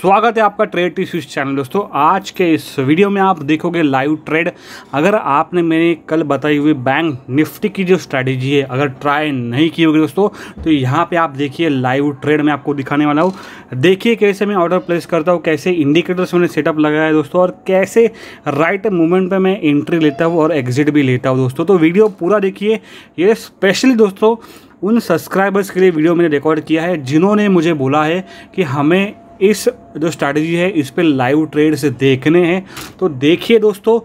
स्वागत है आपका ट्रेड टी स्विच चैनल दोस्तों आज के इस वीडियो में आप देखोगे लाइव ट्रेड अगर आपने मेरे कल बताई हुई बैंक निफ्टी की जो स्ट्रैटेजी है अगर ट्राई नहीं की होगी दोस्तों तो यहाँ पे आप देखिए लाइव ट्रेड में आपको दिखाने वाला हूँ देखिए कैसे मैं ऑर्डर प्लेस करता हूँ कैसे इंडिकेटर्स मैंने सेटअप लगाया है दोस्तों और कैसे राइट मूवमेंट पर मैं एंट्री लेता हूँ और एग्जिट भी लेता हूँ दोस्तों तो वीडियो पूरा देखिए ये स्पेशली दोस्तों उन सब्सक्राइबर्स के लिए वीडियो मैंने रिकॉर्ड किया है जिन्होंने मुझे बोला है कि हमें इस जो स्ट्रैटेजी है इस पर लाइव ट्रेड्स देखने हैं तो देखिए दोस्तों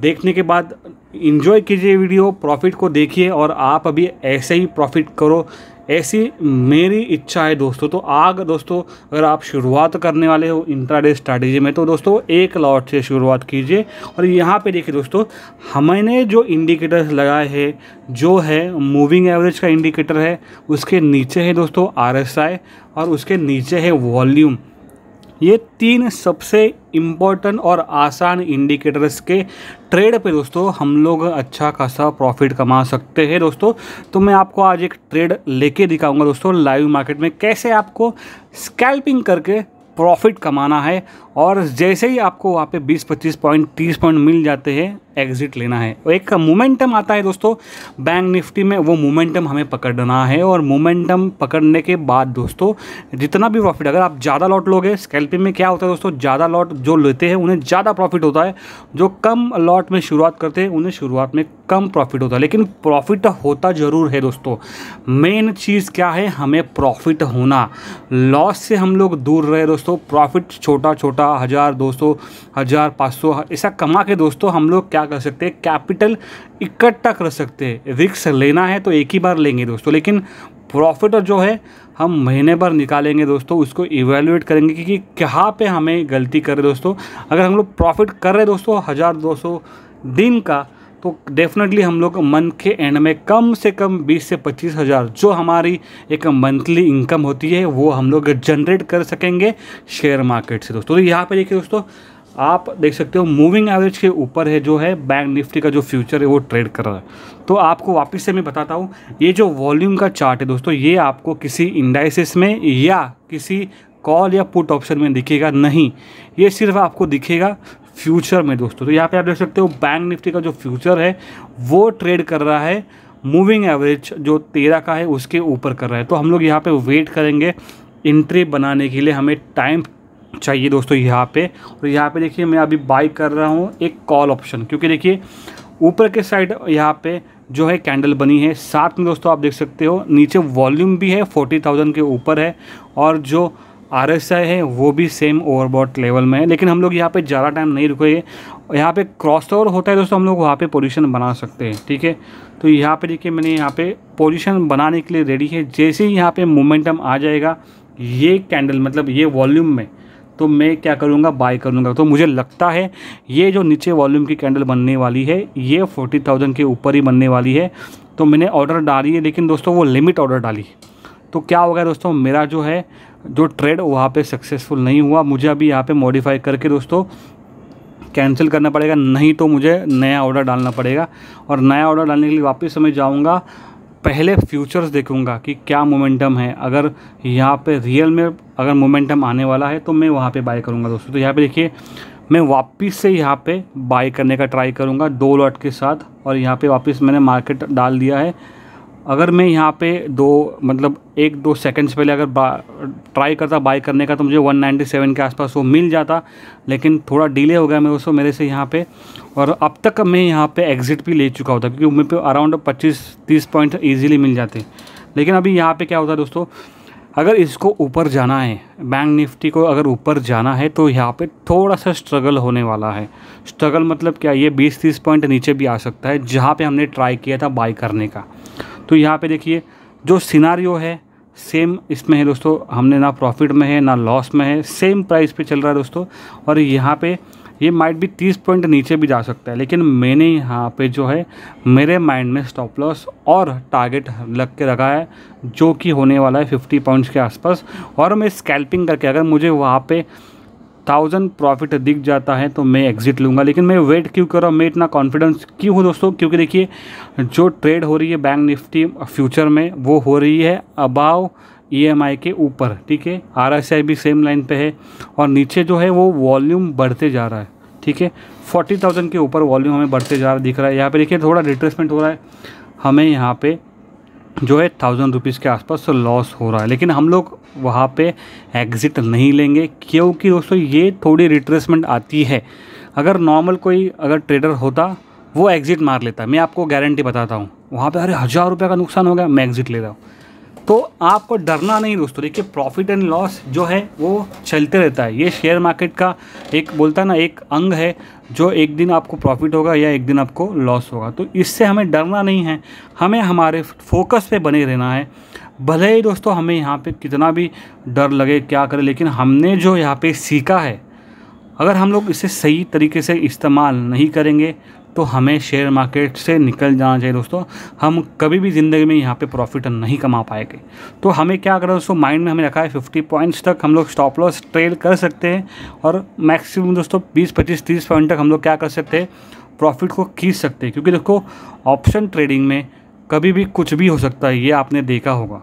देखने के बाद इन्जॉय कीजिए वीडियो प्रॉफिट को देखिए और आप अभी ऐसे ही प्रॉफिट करो ऐसी मेरी इच्छा है दोस्तों तो आग दोस्तों अगर आप शुरुआत करने वाले हो इंट्राडे स्ट्रैटेजी में तो दोस्तों एक लॉट से शुरुआत कीजिए और यहाँ पे देखिए दोस्तों हमने जो इंडिकेटर्स लगाए हैं जो है मूविंग एवरेज का इंडिकेटर है उसके नीचे है दोस्तों आर और उसके नीचे है वॉल्यूम ये तीन सबसे इम्पोर्टेंट और आसान इंडिकेटर्स के ट्रेड पे दोस्तों हम लोग अच्छा खासा प्रॉफिट कमा सकते हैं दोस्तों तो मैं आपको आज एक ट्रेड लेके दिखाऊंगा दोस्तों लाइव मार्केट में कैसे आपको स्कैल्पिंग करके प्रॉफिट कमाना है और जैसे ही आपको वहाँ पे 20-25 पॉइंट 30 पॉइंट मिल जाते हैं एग्जिट लेना है एक मोमेंटम आता है दोस्तों बैंक निफ्टी में वो मोमेंटम हमें पकड़ना है और मोमेंटम पकड़ने के बाद दोस्तों जितना भी प्रॉफिट अगर आप ज़्यादा लॉट लोगे स्कैल्पिंग में क्या होता है दोस्तों ज़्यादा लॉट जो लेते हैं उन्हें ज़्यादा प्रॉफिट होता है जो कम लॉट में शुरुआत करते हैं उन्हें शुरुआत में कम प्रॉफिट होता है लेकिन प्रॉफिट होता ज़रूर है दोस्तों मेन चीज़ क्या है हमें प्रॉफिट होना लॉस से हम लोग दूर रहे दोस्तों प्रॉफिट छोटा छोटा हज़ार दो सौ हज़ार पाँच सौ ऐसा कमा के दोस्तों हम लोग क्या कर सकते हैं कैपिटल इकट्ठा कर सकते हैं रिक्स लेना है तो एक ही बार लेंगे दोस्तों लेकिन प्रॉफिट जो है हम महीने भर निकालेंगे दोस्तों उसको इवेलुएट करेंगे कि, कहाँ पे हमें गलती कर रहे दोस्तों अगर हम लोग प्रॉफिट कर रहे दोस्तों हज़ार दो सौ दिन का तो डेफिनेटली हम लोग मंथ के एंड में कम से कम बीस से पच्चीस हज़ार जो हमारी एक मंथली इनकम होती है वो हम लोग जनरेट कर सकेंगे शेयर मार्केट से दोस्तों तो यहाँ पर देखिए दोस्तों आप देख सकते हो मूविंग एवरेज के ऊपर है जो है बैंक निफ्टी का जो फ्यूचर है वो ट्रेड कर रहा है तो आपको वापस से मैं बताता हूँ ये जो वॉल्यूम का चार्ट है दोस्तों ये आपको किसी इंडाइसिस में या किसी कॉल या पुट ऑप्शन में दिखेगा नहीं ये सिर्फ आपको दिखेगा फ्यूचर में दोस्तों तो यहाँ पे आप देख सकते हो बैंक निफ्टी का जो फ्यूचर है वो ट्रेड कर रहा है मूविंग एवरेज जो तेरह का है उसके ऊपर कर रहा है तो हम लोग यहाँ पे वेट करेंगे इंट्री बनाने के लिए हमें टाइम चाहिए दोस्तों यहाँ पे और यहाँ पे देखिए मैं अभी बाई कर रहा हूँ एक कॉल ऑप्शन क्योंकि देखिए ऊपर के साइड यहाँ पे जो है कैंडल बनी है साथ में दोस्तों आप देख सकते हो नीचे वॉल्यूम भी है फोर्टी थाउजेंड के ऊपर है और जो आर एस आई है वो भी सेम ओवरबॉट लेवल में है लेकिन हम लोग यहाँ पे ज़्यादा टाइम नहीं रुकेंगे यहाँ पे क्रॉस ओवर होता है दोस्तों हम लोग वहाँ पे पोजीशन बना सकते हैं ठीक है तो यहाँ पे देखिए मैंने यहाँ पे पोजीशन बनाने के लिए रेडी है जैसे ही यहाँ पे मोमेंटम आ जाएगा ये कैंडल मतलब ये वॉल्यूम में तो मैं क्या करूँगा बाय करूँगा तो मुझे लगता है ये जो नीचे वॉल्यूम की कैंडल बनने वाली है ये फोर्टी थाउजेंड के ऊपर ही बनने वाली है तो मैंने ऑर्डर डाली है लेकिन दोस्तों वो लिमिट ऑर्डर डाली तो क्या होगा दोस्तों मेरा जो है जो ट्रेड वहाँ पे सक्सेसफुल नहीं हुआ मुझे अभी यहाँ पे मॉडिफाई करके दोस्तों कैंसिल करना पड़ेगा नहीं तो मुझे नया ऑर्डर डालना पड़ेगा और नया ऑर्डर डालने के लिए वापस मैं जाऊँगा पहले फ्यूचर्स देखूंगा कि क्या मोमेंटम है अगर यहाँ पे रियल में अगर मोमेंटम आने वाला है तो मैं वहाँ पे बाय करूँगा दोस्तों तो यहाँ पे देखिए मैं वापस से यहाँ पे बाय करने का ट्राई करूँगा दो लॉट के साथ और यहाँ पे वापस मैंने मार्केट डाल दिया है अगर मैं यहाँ पे दो मतलब एक दो सेकंड्स पहले अगर ट्राई करता बाई करने का तो मुझे 197 के आसपास वो मिल जाता लेकिन थोड़ा डिले हो गया मेरे उसको मेरे से यहाँ पे और अब तक मैं यहाँ पे एग्ज़िट भी ले चुका होता क्योंकि मेरे पे अराउंड 25-30 पॉइंट इजीली मिल जाते लेकिन अभी यहाँ पे क्या होता है दोस्तों अगर इसको ऊपर जाना है बैंक निफ्टी को अगर ऊपर जाना है तो यहाँ पे थोड़ा सा स्ट्रगल होने वाला है स्ट्रगल मतलब क्या ये 20-30 पॉइंट नीचे भी आ सकता है जहाँ पे हमने ट्राई किया था बाई करने का तो यहाँ पे देखिए जो सिनारियो है सेम इसमें है दोस्तों हमने ना प्रॉफिट में है ना लॉस में है सेम प्राइस पे चल रहा है दोस्तों और यहाँ पे ये माइट भी तीस पॉइंट नीचे भी जा सकता है लेकिन मैंने यहाँ पे जो है मेरे माइंड में स्टॉप लॉस और टारगेट लग के रखा है जो कि होने वाला है फिफ्टी पॉइंट्स के आसपास और मैं स्कैल्पिंग करके अगर मुझे वहाँ पे थाउजेंड प्रॉफिट दिख जाता है तो मैं एग्जिट लूँगा लेकिन मैं वेट क्यों कर रहा हूँ मैं इतना कॉन्फिडेंस क्यों हूँ दोस्तों क्योंकि देखिए जो ट्रेड हो रही है बैंक निफ्टी फ्यूचर में वो हो रही है अबाव ई e के ऊपर ठीक है आर भी सेम लाइन पर है और नीचे जो है वो वॉल्यूम बढ़ते जा रहा है ठीक है फोर्टी थाउजेंड के ऊपर वॉल्यूम हमें बढ़ते जा रहा दिख रहा है यहाँ पर देखिए थोड़ा रिट्रेसमेंट हो रहा है हमें यहाँ पे जो है थाउजेंड रुपीज़ के आसपास लॉस हो रहा है लेकिन हम लोग वहाँ पे एग्ज़िट नहीं लेंगे क्योंकि दोस्तों ये थोड़ी रिट्रेसमेंट आती है अगर नॉर्मल कोई अगर ट्रेडर होता वो एग्ज़िट मार लेता मैं आपको गारंटी बताता हूँ वहाँ पे अरे हज़ार रुपये का नुकसान हो गया मैं एग्ज़िट ले रहा हूँ तो आपको डरना नहीं दोस्तों देखिए प्रॉफिट एंड लॉस जो है वो चलते रहता है ये शेयर मार्केट का एक बोलता है ना एक अंग है जो एक दिन आपको प्रॉफिट होगा या एक दिन आपको लॉस होगा तो इससे हमें डरना नहीं है हमें हमारे फोकस पे बने रहना है भले ही दोस्तों हमें यहाँ पे कितना भी डर लगे क्या करें लेकिन हमने जो यहाँ पे सीखा है अगर हम लोग इसे सही तरीके से इस्तेमाल नहीं करेंगे तो हमें शेयर मार्केट से निकल जाना चाहिए दोस्तों हम कभी भी ज़िंदगी में यहाँ पे प्रॉफिट नहीं कमा पाएंगे तो हमें क्या करें दोस्तों माइंड में हमें रखा है फिफ्टी पॉइंट्स तक हम लोग स्टॉप लॉस ट्रेल कर सकते हैं और मैक्सिमम दोस्तों बीस पच्चीस तीस पॉइंट तक हम लोग क्या कर सकते हैं प्रॉफिट को खींच सकते हैं क्योंकि देखो ऑप्शन ट्रेडिंग में कभी भी कुछ भी हो सकता है ये आपने देखा होगा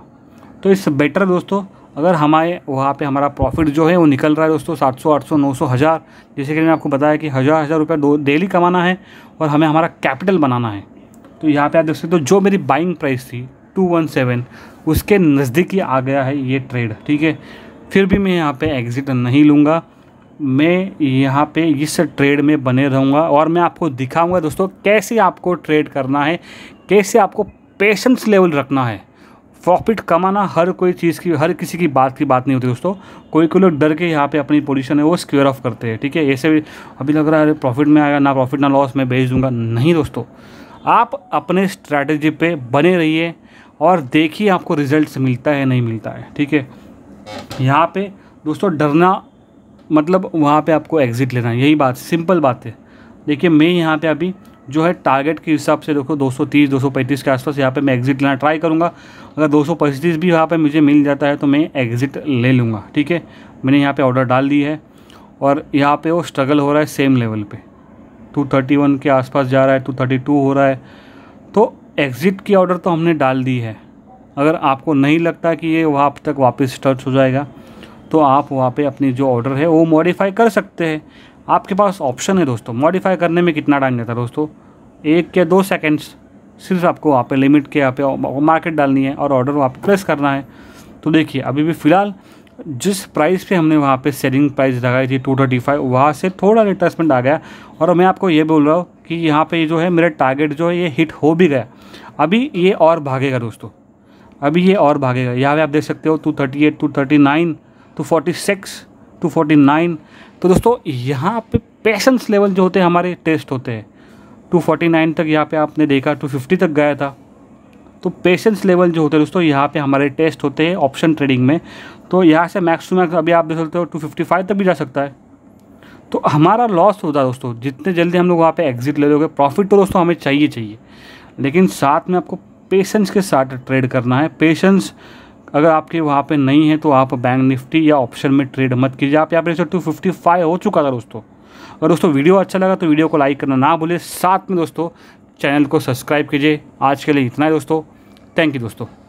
तो इस बेटर दोस्तों अगर हमारे वहाँ पे हमारा प्रॉफिट जो है वो निकल रहा है दोस्तों सात सौ आठ सौ नौ सौ हज़ार जैसे कि मैंने आपको बताया कि हज़ार हज़ार रुपया दो डेली कमाना है और हमें हमारा कैपिटल बनाना है तो यहाँ पे आप देख सकते हो तो जो मेरी बाइंग प्राइस थी टू वन सेवन उसके नज़दीक ही आ गया है ये ट्रेड ठीक है फिर भी मैं यहाँ पर एग्ज़िट नहीं लूँगा मैं यहाँ पे इस ट्रेड में बने रहूँगा और मैं आपको दिखाऊँगा दोस्तों कैसे आपको ट्रेड करना है कैसे आपको पेशेंस लेवल रखना है प्रॉफिट कमाना हर कोई चीज़ की हर किसी की बात की बात नहीं होती दोस्तों कोई कोई लोग डर के यहाँ पे अपनी पोजीशन है वो स्क्वेयर ऑफ करते हैं ठीक है ऐसे भी अभी लग रहा है अरे प्रॉफिट में आएगा ना प्रॉफिट ना लॉस मैं बेच दूंगा नहीं दोस्तों आप अपने स्ट्रैटेजी पे बने रहिए और देखिए आपको रिजल्ट मिलता है नहीं मिलता है ठीक है यहाँ पर दोस्तों डरना मतलब वहाँ पर आपको एग्ज़िट लेना है यही बात सिंपल बात है देखिए मैं यहाँ पर अभी जो है टारगेट के हिसाब से देखो 230 235 के आसपास यहाँ पे मैं एग्जिट लेना ट्राई करूँगा अगर 235 भी यहाँ पे मुझे मिल जाता है तो मैं एग्ज़िट ले लूँगा ठीक है मैंने यहाँ पे ऑर्डर डाल दी है और यहाँ पे वो स्ट्रगल हो रहा है सेम लेवल पे 231 के आसपास जा रहा है टू हो रहा है तो एग्ज़िट की ऑर्डर तो हमने डाल दी है अगर आपको नहीं लगता कि ये वहाँ तक वापस टच हो जाएगा तो आप वहाँ पे अपनी जो ऑर्डर है वो मॉडिफाई कर सकते हैं आपके पास ऑप्शन है दोस्तों मॉडिफाई करने में कितना टाइम लेता है दोस्तों एक या दो सेकेंड्स सिर्फ आपको वहाँ पे लिमिट के यहाँ पे मार्केट डालनी है और ऑर्डर वहाँ पर प्रेस करना है तो देखिए अभी भी फ़िलहाल जिस प्राइस पे हमने वहाँ पे सेलिंग प्राइस लगाई थी टू थर्टी फाइव वहाँ से थोड़ा रिटर्समेंट आ गया और मैं आपको ये बोल रहा हूँ कि यहाँ पे जो है मेरा टारगेट जो है ये हिट हो भी गया अभी ये और भागेगा दोस्तों अभी ये और भागेगा यहाँ पर आप देख सकते हो two thirty eight two thirty nine two forty six two forty nine तो दोस्तों यहाँ पे पेशेंस लेवल जो होते हैं हमारे टेस्ट होते हैं टू फोर्टी नाइन तक यहाँ पे आपने देखा टू फिफ्टी तक गया था तो पेशेंस लेवल जो होते हैं दोस्तों यहाँ पे हमारे टेस्ट होते हैं ऑप्शन ट्रेडिंग में तो यहाँ से मैक्स टू मैक्स अभी आप देख सकते हो टू फिफ्टी फाइव तक भी जा सकता है तो हमारा लॉस होता है दोस्तों जितने जल्दी हम लोग वहाँ पर एग्जिट ले लोगे प्रॉफिट तो दोस्तों हमें चाहिए चाहिए लेकिन साथ में आपको पेशेंस के साथ ट्रेड करना है पेशेंस अगर आपके वहाँ पे नहीं है तो आप बैंक निफ्टी या ऑप्शन में ट्रेड मत कीजिए आप यहाँ पे टू फिफ्टी फाइव हो चुका था दोस्तों अगर दोस्तों वीडियो अच्छा लगा तो वीडियो को लाइक करना ना भूलें साथ में दोस्तों चैनल को सब्सक्राइब कीजिए आज के लिए इतना ही दोस्तों थैंक यू दोस्तों